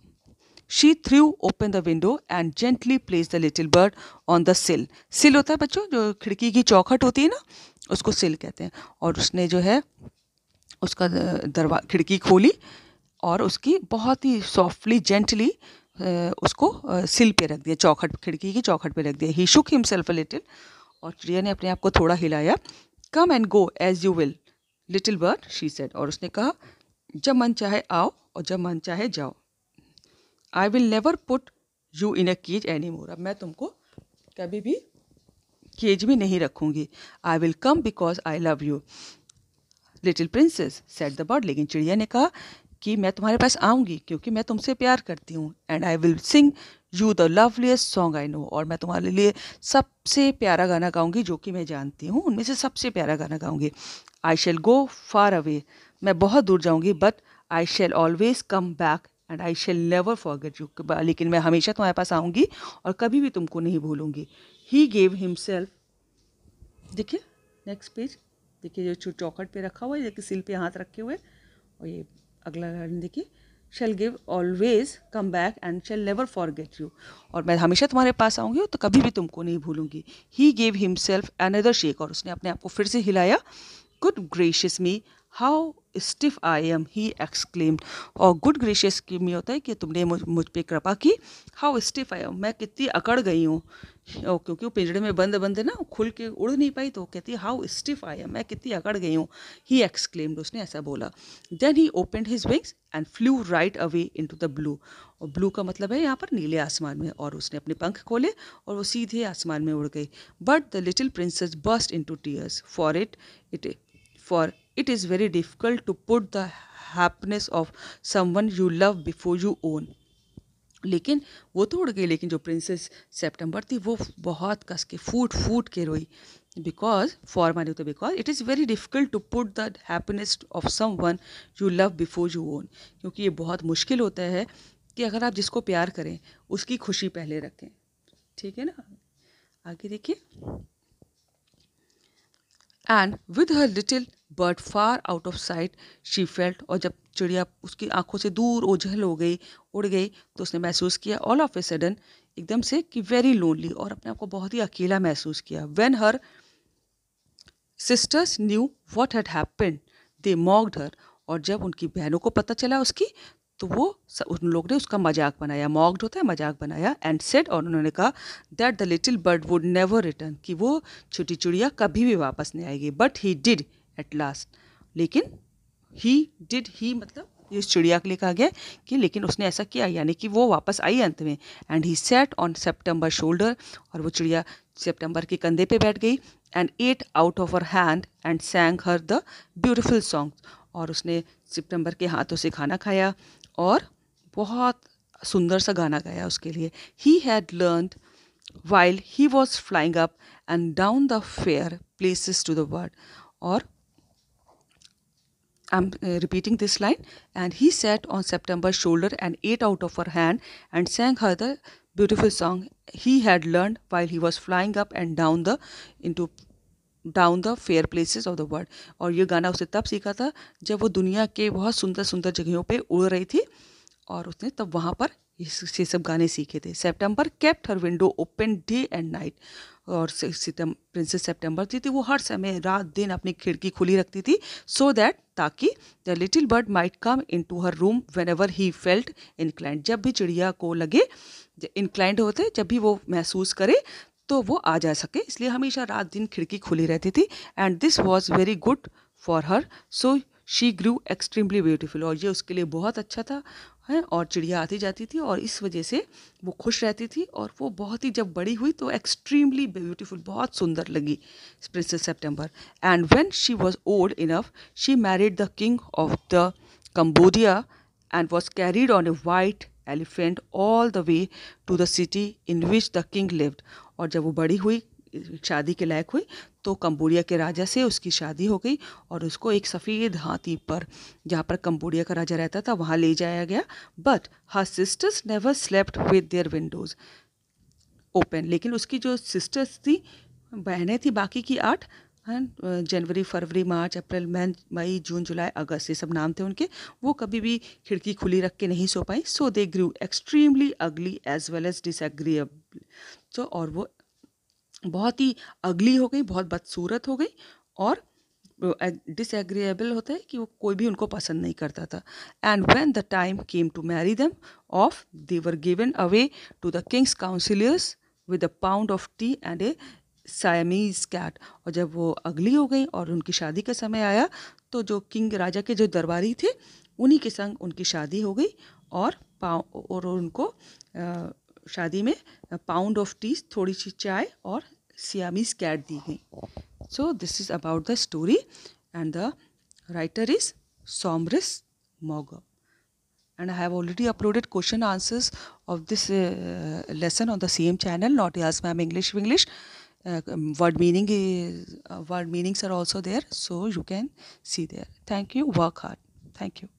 she threw open the window and gently place the little bird on the sill sill होता है बच्चों जो खिड़की की चौखट होती है ना उसको सिल कहते हैं और उसने जो है उसका दरवा खिड़की खोली और उसकी बहुत ही सॉफ्टली जेंटली उसको सिल पे रख दिया चौखट खिड़की की चौखट पे रख दिया ही शुक हिमसेल्फ लिटिल और चिड़िया ने अपने आप को थोड़ा हिलाया come and go as you will little bird she said और उसने कहा जब मन चाहे आओ और जब मन चाहे जाओ I will never put you in a cage any more अब मैं तुमको कभी भी केज में नहीं रखूंगी I will come because I love you little princess said the bird लेकिन चिड़िया ने कहा कि मैं तुम्हारे पास आऊँगी क्योंकि मैं तुमसे प्यार करती हूँ and I will sing you the loveliest song I know और मैं तुम्हारे लिए सबसे प्यारा गाना गाऊंगी जो कि मैं जानती हूँ उनमें से सबसे प्यारा गाना गाऊंगी I shall go far away मैं बहुत दूर जाऊँगी but I shall always come back and I shall never get you लेकिन मैं हमेशा तुम्हारे पास आऊँगी और कभी भी तुमको नहीं भूलूंगी ही गेव हिमसेल्फ देखिए नेक्स्ट पेज देखिए जो चौखट पे रखा हुआ है या सिल पे हाथ रखे हुए और ये अगला गार्डन देखिए shall give always come back and shall never forget you और मैं हमेशा तुम्हारे पास आऊँगी तो कभी भी तुमको नहीं भूलूंगी he gave himself another shake और उसने अपने आप को फिर से हिलाया good gracious me how stiff I am he exclaimed और गुड ग्रेशियस की मी होता है कि तुमने मुझ मुझ पर कृपा की हाउ स्टिफ आई एम मैं कितनी अकड़ गई हूँ और क्योंकि वो पिंजड़े में बंद बंद है ना खुल के उड़ नहीं पाई तो कहती हाउ स्टिफ आई एम मैं कितनी अकड़ गई हूँ ही एक्सक्लेम्ड उसने ऐसा बोला then he opened his wings and flew right away into the blue और ब्लू का मतलब है यहाँ पर नीले आसमान में और उसने अपने पंख खोले और वो सीधे आसमान में उड़ गई but the little princess burst into tears for it it for it is very difficult to put the happiness of someone you love before you own लेकिन वो तो उड़ गई लेकिन जो प्रिंसेस सेप्टेम्बर थी वो बहुत कस के फूट फूट के रोई बिकॉज फॉर मैन तो because it is very difficult to put the happiness of someone you love before you own क्योंकि ये बहुत मुश्किल होता है कि अगर आप जिसको प्यार करें उसकी खुशी पहले रखें ठीक है ना आगे देखिए and with her little but far out of sight she felt और जब चिड़िया उसकी आंखों से दूर ओझल हो गई उड़ गई तो उसने महसूस किया ऑल ऑफ ए सडन एकदम से कि वेरी लोनली और अपने आप को बहुत ही अकेला महसूस किया when her sisters knew what had happen they mocked her और जब उनकी बहनों को पता चला उसकी तो वो उन लोग ने उसका मजाक बनाया मॉक्ड होता है मजाक बनाया एंड सेड और उन्होंने कहा that the little bird would never return कि वो छोटी चिड़िया कभी भी वापस नहीं आएगी but he did at last लेकिन ही डिड ही मतलब ये इस चिड़िया के लिए कहा गया कि लेकिन उसने ऐसा किया यानी कि वो वापस आई अंत में and he sat on September shoulder और वो चिड़िया सेप्टेम्बर के कंधे पे बैठ गई and ate out of her hand and sang her the beautiful song और उसने सितंबर के हाथों से खाना खाया और बहुत सुंदर सा गाना गाया उसके लिए he had learn while he was flying up and down the fair places to the world और I'm uh, repeating this line. And he sat on September's shoulder and ate out of her hand and sang her the beautiful song he had learned while he was flying up and down the into down the fair places of the world और ये गाना उसने तब सीखा था जब वो दुनिया के बहुत सुंदर सुंदर जगहों पे उड़ रही थी और उसने तब वहाँ पर ये सब गाने सीखे थे September kept her window open day and night और सितम प्रिंसेस सितंबर थी थी वो हर समय रात दिन अपनी खिड़की खुली रखती थी सो so दैट ताकि the little bird might come into her room whenever he felt inclined जब भी चिड़िया को लगे इनक्लाइंट होते जब भी वो महसूस करे तो वो आ जा सके इसलिए हमेशा रात दिन खिड़की खुली रहती थी and this was very good for her so she grew extremely beautiful और ये उसके लिए बहुत अच्छा था है और चिड़िया आती जाती थी और इस वजह से वो खुश रहती थी और वो बहुत ही जब बड़ी हुई तो एक्सट्रीमली ब्यूटीफुल बहुत सुंदर लगी princess September and when she was old enough she married the king of the Cambodia and was carried on a white elephant all the way to the city in which the king lived और जब वो बड़ी हुई शादी के लायक हुई तो Cambodia के राजा से उसकी शादी हो गई और उसको एक सफ़ेद हाथी पर जहाँ पर कंबोडिया का राजा रहता था वहाँ ले जाया गया but her sisters never slept with their windows open लेकिन उसकी जो सिस्टर्स थी बहनें थी बाकी की आठ uh, जनवरी फरवरी मार्च अप्रैल मई मई जून जुलाई अगस्त ये सब नाम थे उनके वो कभी भी खिड़की खुली रख के नहीं सो पाई so they grew extremely ugly as well as disagreeable so और वो बहुत ही अगली हो गई बहुत बदसूरत हो गई और डिसएग्रीएबल होता है कि वो कोई भी उनको पसंद नहीं करता था and when the time came to marry them off they were given away to the king's councillors with a pound of tea and a Siamese cat और जब वो अगली हो गई और उनकी शादी का समय आया तो जो किंग राजा के जो दरबारी थे उन्हीं के संग उनकी शादी हो गई और पाउ और उनको शादी में पाउंड ऑफ टी थोड़ी सी चाय और Siamese cat di gayi. So this is about the story and the writer is Somris Mogab. And I have already uploaded question answers of this uh, lesson on the same channel, not Yes Ma'am English English. Uh, um, word meaning is, uh, word meanings are also there, so you can see there. Thank you. Work hard. Thank you.